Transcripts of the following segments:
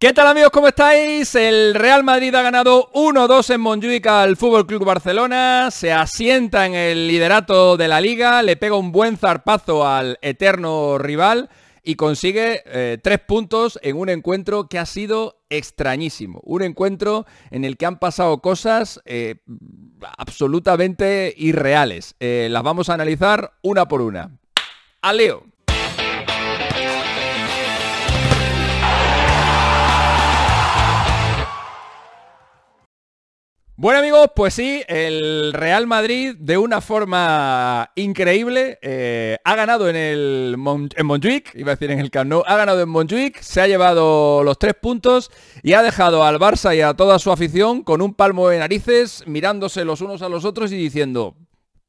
¿Qué tal amigos? ¿Cómo estáis? El Real Madrid ha ganado 1-2 en Montjuic al FC Club Barcelona, se asienta en el liderato de la liga, le pega un buen zarpazo al eterno rival y consigue eh, tres puntos en un encuentro que ha sido extrañísimo. Un encuentro en el que han pasado cosas eh, absolutamente irreales. Eh, las vamos a analizar una por una. A Leo. Bueno amigos, pues sí, el Real Madrid de una forma increíble eh, ha ganado en el Montjuic, iba a decir en el Camp Nou, ha ganado en Montjuic, se ha llevado los tres puntos y ha dejado al Barça y a toda su afición con un palmo de narices, mirándose los unos a los otros y diciendo,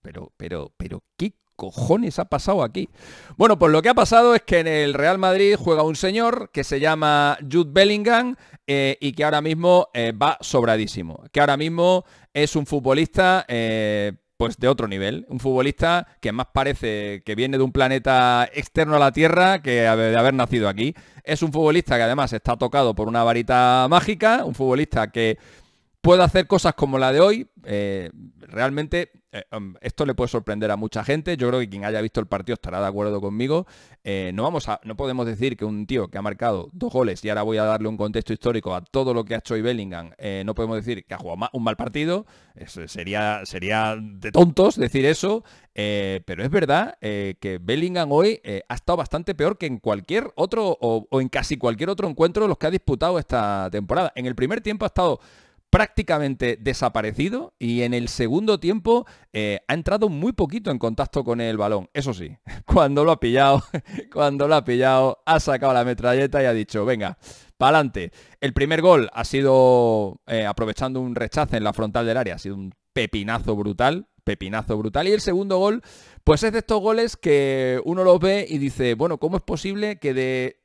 pero, pero, pero, ¿qué cojones ha pasado aquí? Bueno, pues lo que ha pasado es que en el Real Madrid juega un señor que se llama Jude Bellingham eh, y que ahora mismo eh, va sobradísimo, que ahora mismo es un futbolista... Eh, pues de otro nivel. Un futbolista que más parece que viene de un planeta externo a la Tierra que de haber nacido aquí. Es un futbolista que además está tocado por una varita mágica, un futbolista que puedo hacer cosas como la de hoy. Eh, realmente eh, um, esto le puede sorprender a mucha gente. Yo creo que quien haya visto el partido estará de acuerdo conmigo. Eh, no, vamos a, no podemos decir que un tío que ha marcado dos goles, y ahora voy a darle un contexto histórico a todo lo que ha hecho y Bellingham, no podemos decir que ha jugado un mal partido. sería, sería de tontos decir eso. pero es verdad que Bellingham hoy ha estado bastante peor que en cualquier otro o en casi cualquier otro encuentro de los que ha disputado esta temporada. En el primer tiempo ha estado prácticamente desaparecido y en el segundo tiempo eh, ha entrado muy poquito en contacto con el balón. Eso sí, cuando lo ha pillado, cuando lo ha pillado, ha sacado la metralleta y ha dicho, venga, pa'lante. El primer gol ha sido eh, aprovechando un rechazo en la frontal del área, ha sido un pepinazo brutal, pepinazo brutal. Y el segundo gol, pues es de estos goles que uno los ve y dice, bueno, ¿cómo es posible que de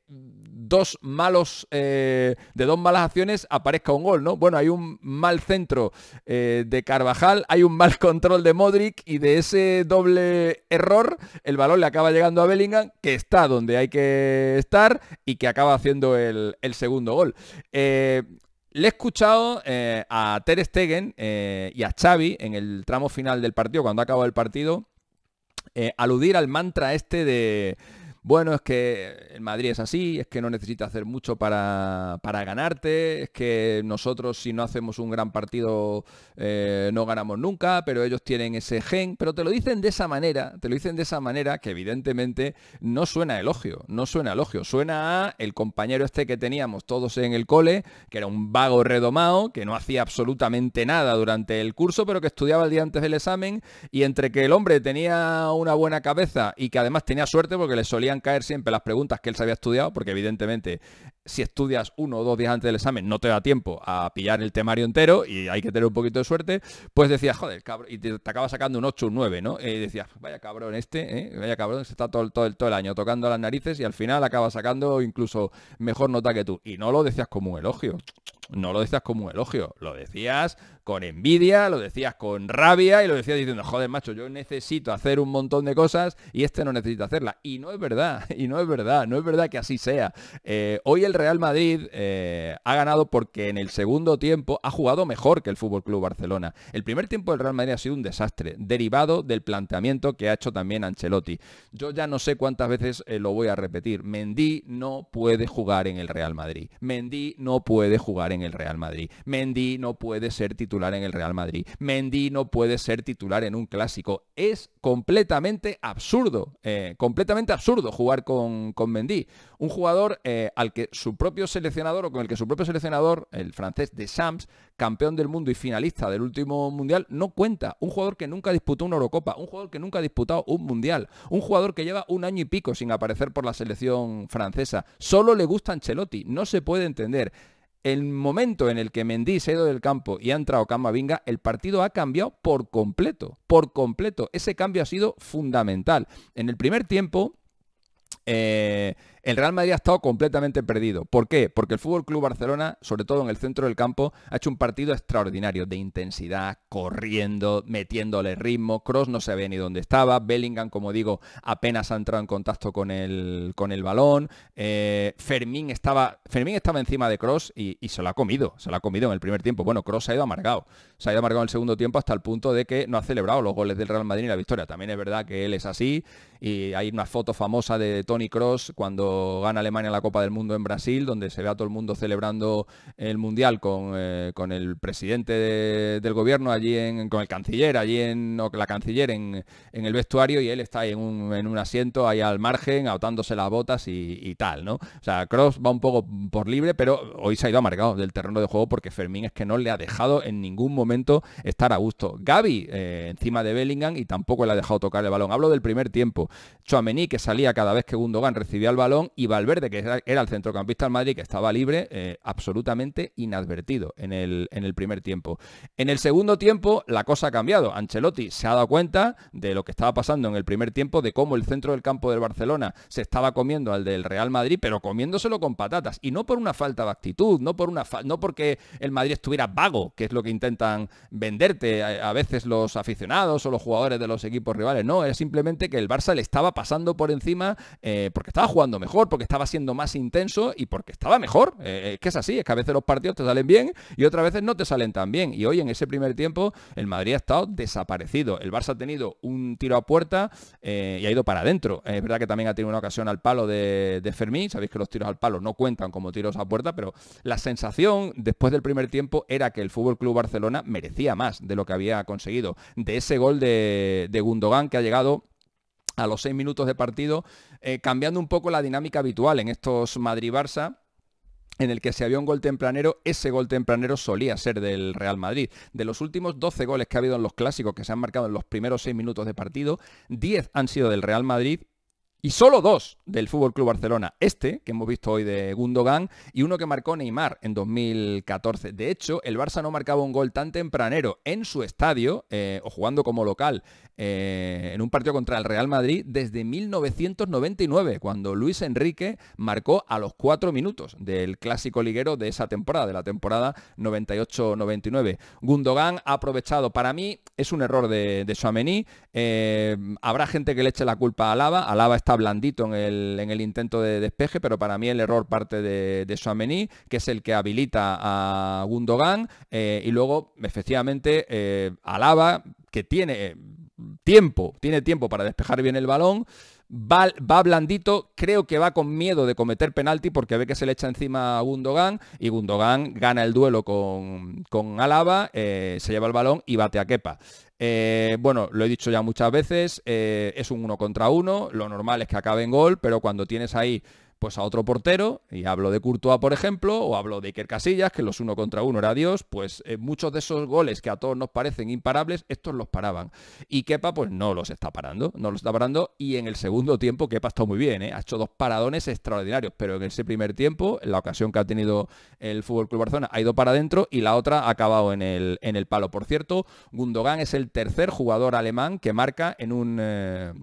dos malos, eh, de dos malas acciones aparezca un gol, ¿no? Bueno, hay un mal centro eh, de Carvajal, hay un mal control de Modric y de ese doble error el balón le acaba llegando a Bellingham, que está donde hay que estar y que acaba haciendo el, segundo gol. Eh, le he escuchado a Ter Stegen y a Xavi en el tramo final del partido, cuando acaba el partido, aludir al mantra este de bueno, es que el Madrid es así, es que no necesita hacer mucho para, ganarte, es que nosotros si no hacemos un gran partido eh, no ganamos nunca, pero ellos tienen ese gen, pero te lo dicen de esa manera, te lo dicen de esa manera que evidentemente no suena elogio, no suena elogio, suena a el compañero este que teníamos todos en el cole, que era un vago redomado, que no hacía absolutamente nada durante el curso, pero que estudiaba el día antes del examen y entre que el hombre tenía una buena cabeza y que además tenía suerte porque le solían caer siempre las preguntas que él se había estudiado, porque evidentemente si estudias uno o dos días antes del examen, no te da tiempo a pillar el temario entero y hay que tener un poquito de suerte, pues decías, joder, cabrón, y te, acaba sacando un 8, un 9, ¿no? Y decías, vaya cabrón este, ¿eh? vaya cabrón, se está todo, todo, todo el año tocando las narices y al final acaba sacando incluso mejor nota que tú. Y no lo decías como un elogio, no lo decías como un elogio, lo decías con envidia, lo decías con rabia y lo decías diciendo, joder, macho, yo necesito hacer un montón de cosas y este no necesita hacerla. Y no es verdad, y no es verdad, no es verdad que así sea. Eh, hoy el Real Madrid eh, ha ganado porque en el segundo tiempo ha jugado mejor que el Fútbol Club Barcelona. El primer tiempo del Real Madrid ha sido un desastre, derivado del planteamiento que ha hecho también Ancelotti. Yo ya no sé cuántas veces eh, lo voy a repetir. Mendy no puede jugar en el Real Madrid. Mendy no puede jugar en el Real Madrid. Mendy no puede ser titular en el Real Madrid. Mendy no puede ser titular en un clásico. Es completamente absurdo, eh, completamente absurdo jugar con, con Mendy. Un jugador al que su propio seleccionador o con el que su propio seleccionador, el francés de Sams, campeón del mundo y finalista del último mundial, no cuenta. Un jugador que nunca disputó una Eurocopa, un jugador que nunca ha disputado un mundial, un jugador que lleva un año y pico sin aparecer por la selección francesa. Solo le gusta Ancelotti, no se puede entender el momento en el que Mendy se ha ido del campo y ha entrado Camavinga, el partido ha cambiado por completo, por completo. Ese cambio ha sido fundamental. En el primer tiempo, eh, el Real Madrid ha estado completamente perdido. ¿Por qué? Porque el Fútbol Club Barcelona, sobre todo en el centro del campo, ha hecho un partido extraordinario de intensidad, corriendo, metiéndole ritmo. Cross no se ve ni dónde estaba. Bellingham, como digo, apenas ha entrado en contacto con el, con el balón. Eh, Fermín, estaba, estaba encima de Cross y, se lo ha comido. Se lo ha comido en el primer tiempo. Bueno, Cross se ha ido amargado. Se ha ido amargado en el segundo tiempo hasta el punto de que no ha celebrado los goles del Real Madrid ni la victoria. También es verdad que él es así. Y hay una foto famosa de Tony Cross cuando gana Alemania la Copa del Mundo en Brasil, donde se ve a todo el mundo celebrando el Mundial con, eh, el presidente del gobierno, allí en, con el canciller, allí en la canciller en, en, el vestuario y él está en un, asiento, ahí al margen, autándose las botas y, tal, ¿no? O sea, Cross va un poco por libre, pero hoy se ha ido amargado del terreno de juego porque Fermín es que no le ha dejado en ningún momento estar a gusto. Gaby eh, encima de Bellingham y tampoco le ha dejado tocar el balón. Hablo del primer tiempo. Chouameni que salía cada vez que Gundogan recibía el balón y Valverde, que era, el centrocampista del Madrid, que estaba libre, eh, absolutamente inadvertido en el, en el primer tiempo. En el segundo tiempo la cosa ha cambiado. Ancelotti se ha dado cuenta de lo que estaba pasando en el primer tiempo, de cómo el centro del campo del Barcelona se estaba comiendo al del Real Madrid, pero comiéndoselo con patatas. Y no por una falta de actitud, no, por una no porque el Madrid estuviera vago, que es lo que intentan venderte a, veces los aficionados o los jugadores de los equipos rivales. No, es simplemente que el Barça le estaba pasando por encima eh, porque estaba jugando mejor porque estaba siendo más intenso y porque estaba mejor. Eh, eh, es que es así, es que a veces los partidos te salen bien y otras veces no te salen tan bien. Y hoy en ese primer tiempo el Madrid ha estado desaparecido. El Barça ha tenido un tiro a puerta eh, y ha ido para adentro. Es verdad que también ha tenido una ocasión al palo de, Fermín. Sabéis que los tiros al palo no cuentan como tiros a puerta, pero la sensación después del primer tiempo era que el Fútbol Club Barcelona merecía más de lo que había conseguido. De ese gol de, de Gundogan que ha llegado a los seis minutos de partido, eh, cambiando un poco la dinámica habitual en estos Madrid-Barça en el que se había un gol tempranero, ese gol tempranero solía ser del Real Madrid. De los últimos 12 goles que ha habido en los clásicos que se han marcado en los primeros seis minutos de partido, 10 han sido del Real Madrid y solo dos del Fútbol Club Barcelona. Este, que hemos visto hoy de Gundogan, y uno que marcó Neymar en 2014. De hecho, el Barça no marcaba un gol tan tempranero en su estadio, eh, o jugando como local, eh, en un partido contra el Real Madrid, desde 1999, cuando Luis Enrique marcó a los cuatro minutos del clásico liguero de esa temporada, de la temporada 98-99. Gundogan ha aprovechado, para mí, es un error de, de eh, habrá gente que le eche la culpa a Lava. Alaba está blandito en el, en el intento de despeje, pero para mí el error parte de, de Suamení, que es el que habilita a Gundogan, eh, y luego efectivamente eh, Alaba, que tiene eh, tiempo, tiene tiempo para despejar bien el balón, Va, blandito, creo que va con miedo de cometer penalti porque ve que se le echa encima a Gundogan y Gundogan gana el duelo con, con Alaba, eh, se lleva el balón y bate a Kepa. Eh, bueno, lo he dicho ya muchas veces, eh, es un uno contra uno, lo normal es que acabe en gol, pero cuando tienes ahí pues a otro portero, y hablo de Courtois, por ejemplo, o hablo de Iker Casillas, que los uno contra uno era Dios, pues eh, muchos de esos goles que a todos nos parecen imparables, estos los paraban. Y Kepa, pues no los está parando, no los está parando, y en el segundo tiempo Kepa estado muy bien, ¿eh? ha hecho dos paradones extraordinarios, pero en ese primer tiempo, en la ocasión que ha tenido el FC Barcelona, ha ido para adentro y la otra ha acabado en el, en el palo. Por cierto, Gundogan es el tercer jugador alemán que marca en un... Eh,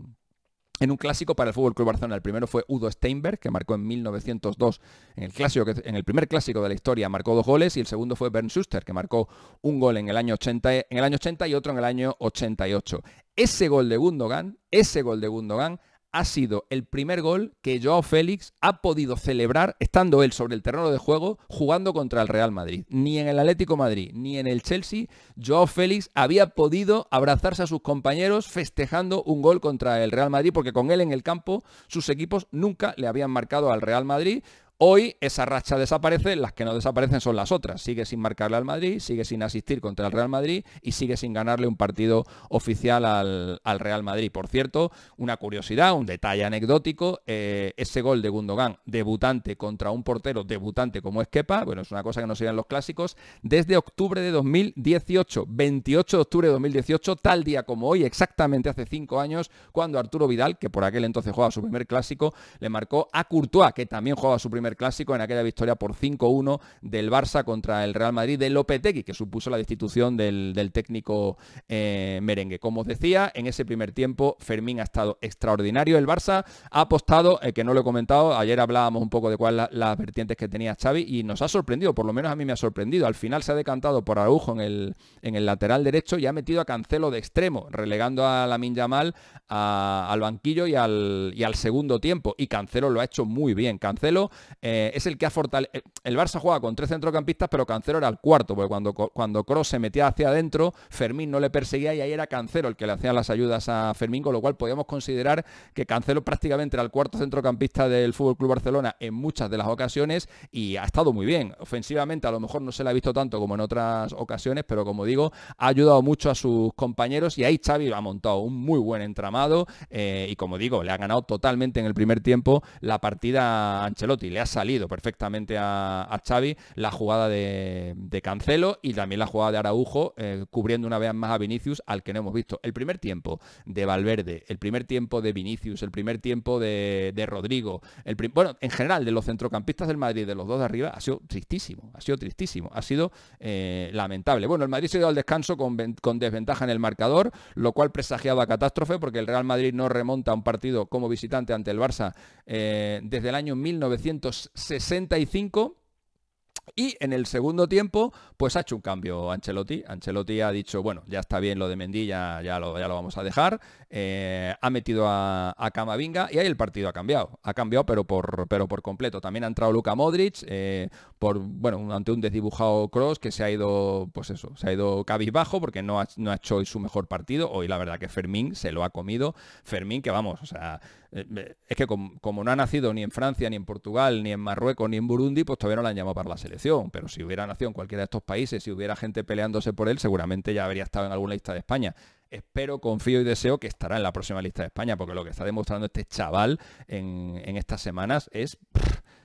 en un clásico para el Fútbol Club Barcelona. El primero fue Udo Steinberg, que marcó en 1902 en el, clásico, en el primer clásico de la historia, marcó dos goles, y el segundo fue Bernd Schuster, que marcó un gol en el año 80, en el año 80 y otro en el año 88. Ese gol de Gundogan, ese gol de Gundogan ha sido el primer gol que Joao Félix ha podido celebrar estando él sobre el terreno de juego jugando contra el Real Madrid. Ni en el Atlético Madrid, ni en el Chelsea, Joao Félix había podido abrazarse a sus compañeros festejando un gol contra el Real Madrid, porque con él en el campo sus equipos nunca le habían marcado al Real Madrid. Hoy esa racha desaparece, las que no desaparecen son las otras. Sigue sin marcarle al Madrid, sigue sin asistir contra el Real Madrid y sigue sin ganarle un partido oficial al, Real Madrid. Por cierto, una curiosidad, un detalle anecdótico, eh, ese gol de Gundogan, debutante contra un portero debutante como es bueno, es una cosa que no se en los clásicos, desde octubre de 2018, 28 de octubre de 2018, tal día como hoy, exactamente hace cinco años, cuando Arturo Vidal, que por aquel entonces jugaba su primer clásico, le marcó a Courtois, que también jugaba su primer clásico en aquella victoria por 5-1 del Barça contra el Real Madrid de Lopetegui, que supuso la destitución del, técnico eh, merengue. Como os decía, en ese primer tiempo Fermín ha estado extraordinario. El Barça ha apostado, eh, que no lo he comentado, ayer hablábamos un poco de cuáles las vertientes que tenía Xavi y nos ha sorprendido, por lo menos a mí me ha sorprendido. Al final se ha decantado por Araujo en el, en el lateral derecho y ha metido a Cancelo de extremo, relegando a la Yamal al banquillo y al, y al segundo tiempo. Y Cancelo lo ha hecho muy bien. Cancelo eh, es el que ha fortalecido. El Barça juega con tres centrocampistas, pero Cancelo era el cuarto, porque cuando, cuando Cross se metía hacia adentro, Fermín no le perseguía y ahí era Cancelo el que le hacía las ayudas a Fermín, con lo cual podíamos considerar que Cancelo prácticamente era el cuarto centrocampista del Fútbol Club Barcelona en muchas de las ocasiones y ha estado muy bien. Ofensivamente, a lo mejor no se le ha visto tanto como en otras ocasiones, pero como digo, ha ayudado mucho a sus compañeros y ahí Xavi ha montado un muy buen entramado eh, y como digo, le ha ganado totalmente en el primer tiempo la partida a Ancelotti. Le ha salido perfectamente a, Xavi la jugada de, Cancelo y también la jugada de Araujo, eh, cubriendo una vez más a Vinicius, al que no hemos visto. El primer tiempo de Valverde, el primer tiempo de Vinicius, el primer tiempo de, Rodrigo, el bueno, en general de los centrocampistas del Madrid, de los dos de arriba, ha sido tristísimo, ha sido tristísimo, ha sido eh, lamentable. Bueno, el Madrid se dio al descanso con, desventaja en el marcador, lo cual presagiaba catástrofe porque el Real Madrid no remonta a un partido como visitante ante el Barça eh, desde el año 1900 65. Y en el segundo tiempo, pues ha hecho un cambio Ancelotti. Ancelotti ha dicho, bueno, ya está bien lo de Mendy, ya, lo, ya lo, vamos a dejar. Eh, ha metido a, Camavinga y ahí el partido ha cambiado. Ha cambiado, pero por, pero por completo. También ha entrado Luka Modric, eh, por, bueno, ante un desdibujado Cross que se ha ido, pues eso, se ha ido cabizbajo porque no ha, no ha hecho hoy su mejor partido. Hoy la verdad que Fermín se lo ha comido. Fermín, que vamos, o sea, eh, es que como, no ha nacido ni en Francia, ni en Portugal, ni en Marruecos, ni en Burundi, pues todavía no la han llamado para la selección. Pero si hubiera nacido en cualquiera de estos países, si hubiera gente peleándose por él, seguramente ya habría estado en alguna lista de España. Espero, confío y deseo que estará en la próxima lista de España, porque lo que está demostrando este chaval en, estas semanas es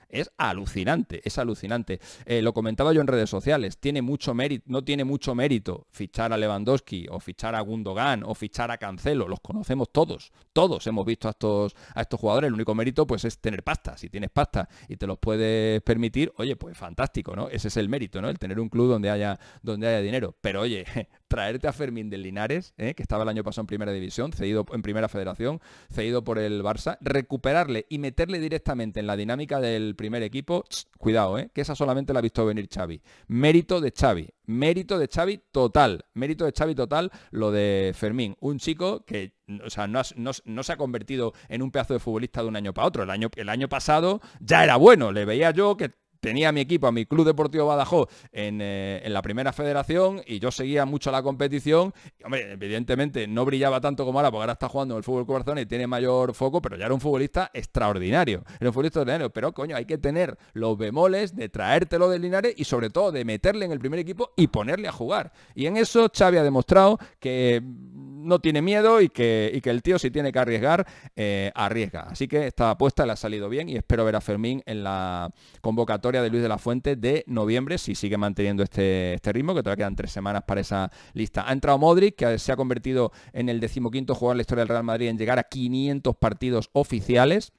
es alucinante, es alucinante. Eh, lo comentaba yo en redes sociales, tiene mucho mérito, no tiene mucho mérito fichar a Lewandowski o fichar a Gundogan o fichar a Cancelo, los conocemos todos, todos hemos visto a estos, a estos jugadores, el único mérito pues es tener pasta, si tienes pasta y te los puedes permitir, oye, pues fantástico, ¿no? Ese es el mérito, ¿no? El tener un club donde haya, donde haya dinero. Pero oye, traerte a Fermín del Linares, eh, que estaba el año pasado en primera división, cedido en primera federación, cedido por el Barça, recuperarle y meterle directamente en la dinámica del primer equipo, cuidado, eh, que esa solamente la ha visto venir Xavi. Mérito de Xavi, mérito de Xavi total, mérito de Xavi total lo de Fermín, un chico que mm, no, se ha convertido en un pedazo de futbolista de un año para otro. El año, el año pasado ya era bueno, le veía yo que tenía a mi equipo, a mi club deportivo Badajoz en, eh, la primera federación y yo seguía mucho la competición. hombre, evidentemente no brillaba tanto como ahora, porque ahora está jugando en el fútbol Corazón y tiene mayor foco, pero ya era un futbolista extraordinario. Era un futbolista extraordinario, pero coño, hay que tener los bemoles de traértelo del Linares y sobre todo de meterle en el primer equipo y ponerle a jugar. Y en eso Xavi ha demostrado que no tiene miedo y que, el tío si tiene que arriesgar, eh, arriesga. Así que esta apuesta le ha salido bien y espero ver a Fermín en la convocatoria de Luis de la Fuente de noviembre, si sigue manteniendo este, este ritmo, que todavía quedan tres semanas para esa lista. Ha entrado Modric, que se ha convertido en el decimoquinto jugador en la historia del Real Madrid en llegar a 500 partidos oficiales.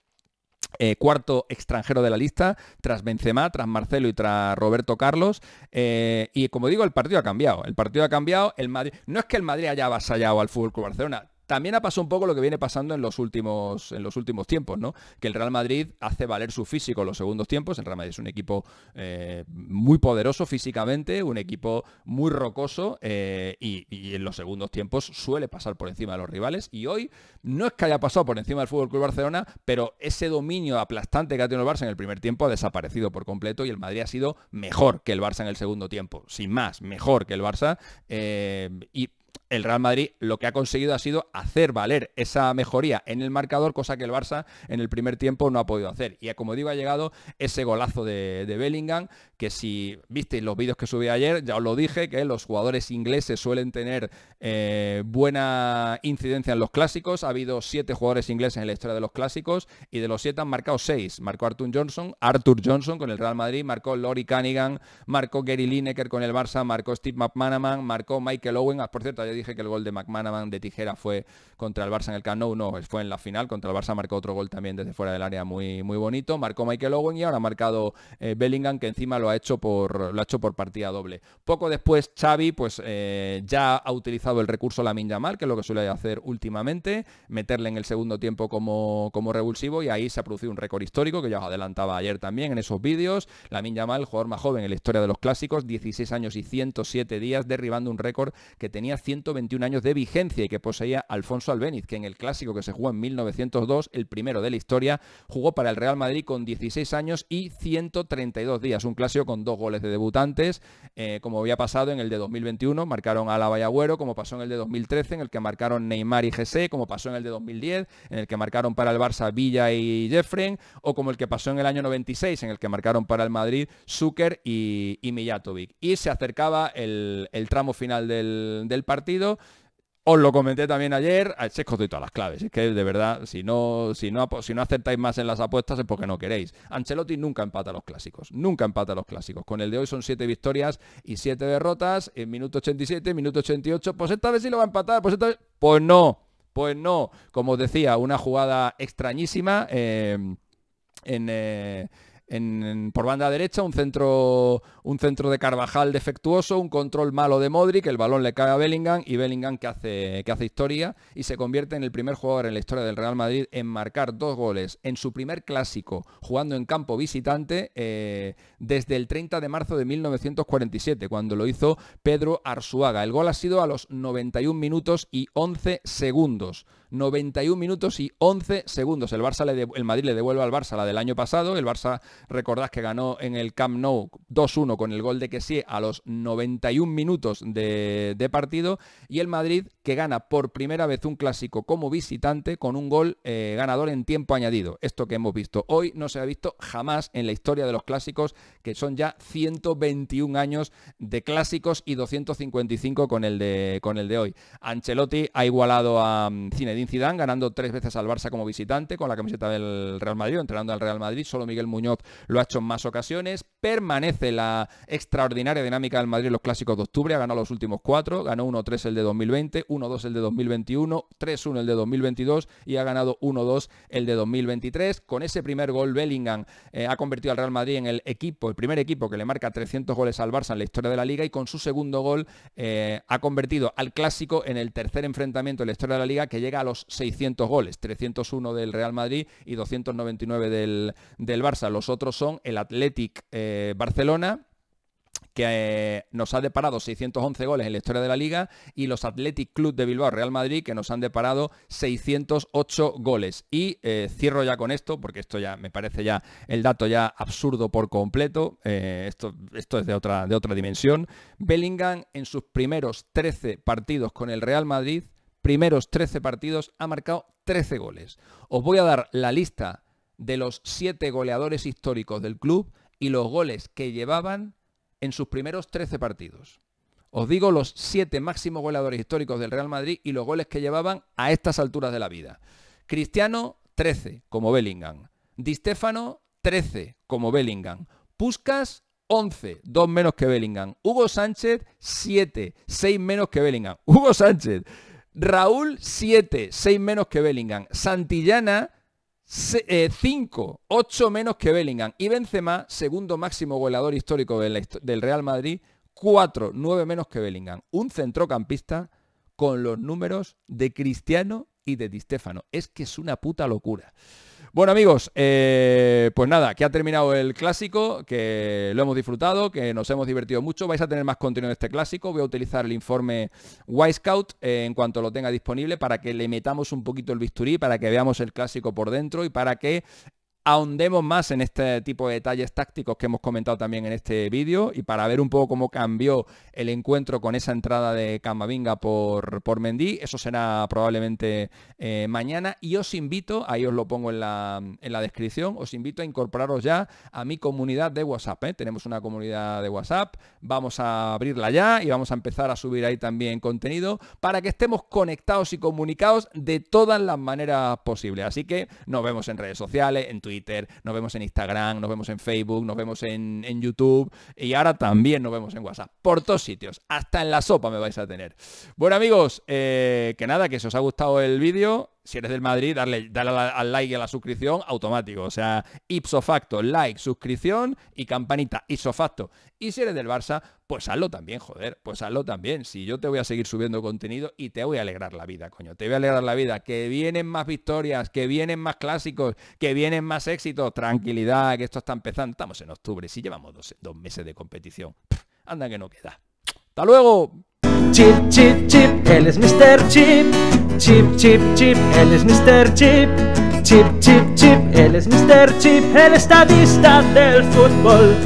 Eh, cuarto extranjero de la lista, tras Benzema, tras Marcelo y tras Roberto Carlos. Eh, y como digo, el partido ha cambiado. El partido ha cambiado. El Madrid, no es que el Madrid haya avasallado al Fútbol Barcelona. También ha pasado un poco lo que viene pasando en los últimos, en los últimos tiempos, ¿no? Que el Real Madrid hace valer su físico en los segundos tiempos. El Real Madrid es un equipo eh, muy poderoso físicamente, un equipo muy rocoso eh, y, en los segundos tiempos suele pasar por encima de los rivales. Y hoy no es que haya pasado por encima del FC Barcelona, pero ese dominio aplastante que ha tenido el Barça en el primer tiempo ha desaparecido por completo y el Madrid ha sido mejor que el Barça en el segundo tiempo, sin más, mejor que el Barça. Eh, y el Real Madrid lo que ha conseguido ha sido hacer valer esa mejoría en el marcador, cosa que el Barça en el primer tiempo no ha podido hacer. Y como digo, ha llegado ese golazo de, Bellingham que si visteis los vídeos que subí ayer, ya os lo dije, que los jugadores ingleses suelen tener eh, buena incidencia en los clásicos. Ha habido siete jugadores ingleses en la historia de los clásicos y de los siete han marcado seis. Marcó Arthur Johnson, Arthur Johnson con el Real Madrid, marcó Lori Cunningham, marcó Gary Lineker con el Barça, marcó Steve McManaman, marcó Michael Owen. Ah, por cierto, ya dije que el gol de McManaman de tijera fue contra el Barça en el Camp Nou, no, fue en la final. Contra el Barça marcó otro gol también desde fuera del área muy, muy bonito. Marcó Michael Owen y ahora ha marcado eh, Bellingham, que encima lo ha hecho por, lo hecho por partida doble. Poco después Xavi pues eh, ya ha utilizado el recurso Lamin Yamal, que es lo que suele hacer últimamente, meterle en el segundo tiempo como, como revulsivo y ahí se ha producido un récord histórico que ya os adelantaba ayer también en esos vídeos. Lamin Yamal, el jugador más joven en la historia de los clásicos, 16 años y 107 días, derribando un récord que tenía 121 años de vigencia y que poseía Alfonso Albeniz, que en el clásico que se jugó en 1902, el primero de la historia, jugó para el Real Madrid con 16 años y 132 días, un clásico con dos goles de debutantes, eh, como había pasado en el de 2021, marcaron a la Agüero, como pasó en el de 2013, en el que marcaron Neymar y Gc, como pasó en el de 2010, en el que marcaron para el Barça Villa y Jeffren, o como el que pasó en el año 96, en el que marcaron para el Madrid Zucker y, y Mijatovic. Y se acercaba el, tramo final del partido os lo comenté también ayer, se todas las claves, es que de verdad, si no, si no, si no acertáis más en las apuestas es porque no queréis. Ancelotti nunca empata los clásicos, nunca empata los clásicos. Con el de hoy son siete victorias y siete derrotas, en minuto 87, minuto 88, pues esta vez sí lo va a empatar, pues, pues no, pues no. Como os decía, una jugada extrañísima eh, en... Eh, por banda derecha, un centro, un centro de Carvajal defectuoso, un control malo de Modric, el balón le cae a Bellingham y Bellingham que hace, que hace historia y se convierte en el primer jugador en la historia del Real Madrid en marcar dos goles en su primer clásico jugando en campo visitante eh, desde el 30 de marzo de 1947, cuando lo hizo Pedro Arzuaga. El gol ha sido a los 91 minutos y 11 segundos. 91 minutos y 11 segundos. El, el Madrid le devuelve al Barça la del año pasado. El Barça, recordad que ganó en el Camp Nou 2-1 con el gol de Kessie a los 91 minutos de, partido. Y el Madrid, que gana por primera vez un clásico como visitante con un gol eh, ganador en tiempo añadido. Esto que hemos visto hoy no se ha visto jamás en la historia de los clásicos, que son ya 121 años de clásicos y 255 con el de, con el de hoy. Ancelotti ha igualado a mm, Zinedine ganando tres veces al Barça como visitante con la camiseta del Real Madrid, entrenando al Real Madrid. Solo Miguel Muñoz lo ha hecho en más ocasiones. Permanece la extraordinaria dinámica del Madrid en los clásicos de octubre. Ha ganado los últimos cuatro. Ganó 1-3 el de 2020, 1-2 el de 2021, 3-1 el de 2022 y ha ganado 1-2 el de 2023. Con ese primer gol, Bellingham eh, ha convertido al Real Madrid en el equipo, el primer equipo que le marca 300 goles al Barça en la historia de la liga y con su segundo gol eh, ha convertido al clásico en el tercer enfrentamiento en la historia de la liga que llega a 600 goles, 301 del Real Madrid y 299 del, del Barça. Los otros son el Athletic eh, Barcelona, que eh, nos ha deparado 611 goles en la historia de la liga, y los Athletic Club de Bilbao Real Madrid, que nos han deparado 608 goles. Y eh, cierro ya con esto, porque esto ya me parece ya el dato ya absurdo por completo. esto, esto es de otra, de otra dimensión. Bellingham en sus primeros 13 partidos con el Real Madrid primeros 13 partidos ha marcado 13 goles. Os voy a dar la lista de los 7 goleadores históricos del club y los goles que llevaban en sus primeros 13 partidos. Os digo los 7 máximos goleadores históricos del Real Madrid y los goles que llevaban a estas alturas de la vida. Cristiano, 13, como Bellingham. Di Stéfano, 13, como Bellingham. Puskas, 11, 2 menos que Bellingham. Hugo Sánchez, 7, 6 menos que Bellingham. Hugo Sánchez, Raúl 7, 6 menos que Bellingham. Santillana 5, 8 eh, menos que Bellingham. Y Benzema, segundo máximo goleador histórico del Real Madrid, 4, 9 menos que Bellingham. Un centrocampista con los números de Cristiano y de Di Stéfano. Es que es una puta locura. Bueno amigos, eh, pues nada, que ha terminado el clásico, que lo hemos disfrutado, que nos hemos divertido mucho. Vais a tener más contenido de este clásico. Voy a utilizar el informe Wisecout Scout eh, en cuanto lo tenga disponible para que le metamos un poquito el bisturí, para que veamos el clásico por dentro y para que ahondemos más en este tipo de detalles tácticos que hemos comentado también en este vídeo y para ver un poco cómo cambió el encuentro con esa entrada de Camavinga por, por Mendy, eso será probablemente eh, mañana y os invito, ahí os lo pongo en la, descripción, os invito a incorporaros ya a mi comunidad de WhatsApp, ¿eh? tenemos una comunidad de WhatsApp, vamos a abrirla ya y vamos a empezar a subir ahí también contenido para que estemos conectados y comunicados de todas las maneras posibles, así que nos vemos en redes sociales, en Twitter, nos vemos en Instagram, nos vemos en Facebook, nos vemos en, YouTube y ahora también nos vemos en WhatsApp. Por todos sitios, hasta en la sopa me vais a tener. Bueno amigos, eh, que nada, que si os ha gustado el vídeo, si eres del Madrid, darle, al like y a la suscripción automático. O sea, ipso facto, like, suscripción y campanita, ipso facto. Y si eres del Barça, pues hazlo también, joder, pues hazlo también. Si yo te voy a seguir subiendo contenido y te voy a alegrar la vida, coño, te voy a alegrar la vida. Que vienen más victorias, que vienen más clásicos, que vienen más éxitos. Tranquilidad, que esto está empezando. Estamos en octubre, si llevamos dos, meses de competición. anda que no queda. ¡Hasta luego! Chip, chip, chip, es Mr. Chip. Chip, chip, chip, es Mr. Chip. Chip, chip, chip, es Mr. Chip. el está vista del fútbol.